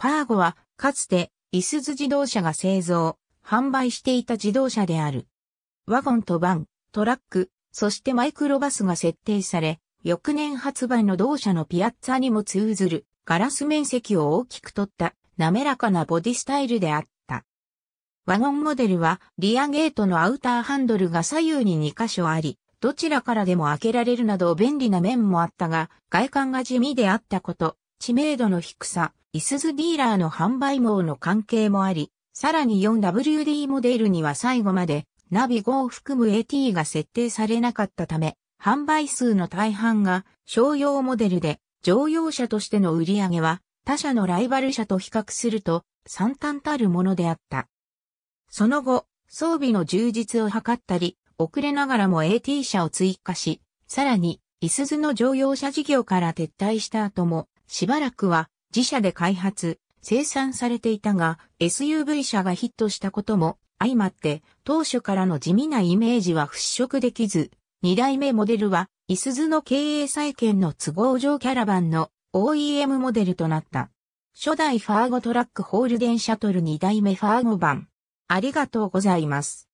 ファーゴは、かつて、イスズ自動車が製造、販売していた自動車である。ワゴンとバン、トラック、そしてマイクロバスが設定され、翌年発売の同社のピアッツァにも通ずる、ガラス面積を大きく取った、滑らかなボディスタイルであった。ワゴンモデルは、リアゲートのアウターハンドルが左右に2箇所あり、どちらからでも開けられるなど便利な面もあったが、外観が地味であったこと、知名度の低さ、イスズディーラーの販売網の関係もあり、さらに 4WD モデルには最後までナビ5を含む AT が設定されなかったため、販売数の大半が商用モデルで、乗用車としての売り上げは他社のライバル車と比較すると惨憺たるものであった。その後、装備の充実を図ったり、遅れながらも AT 車を追加し、さらに、イスズの乗用車事業から撤退した後も、しばらくは自社で開発、生産されていたが、SUV 車がヒットしたことも相まって、当初からの地味なイメージは払拭できず、2代目モデルは、イスズの経営再建の都合上キャラバンの OEM モデルとなった。初代ファーゴトラックホールデンシャトル2代目ファーゴ版。ありがとうございます。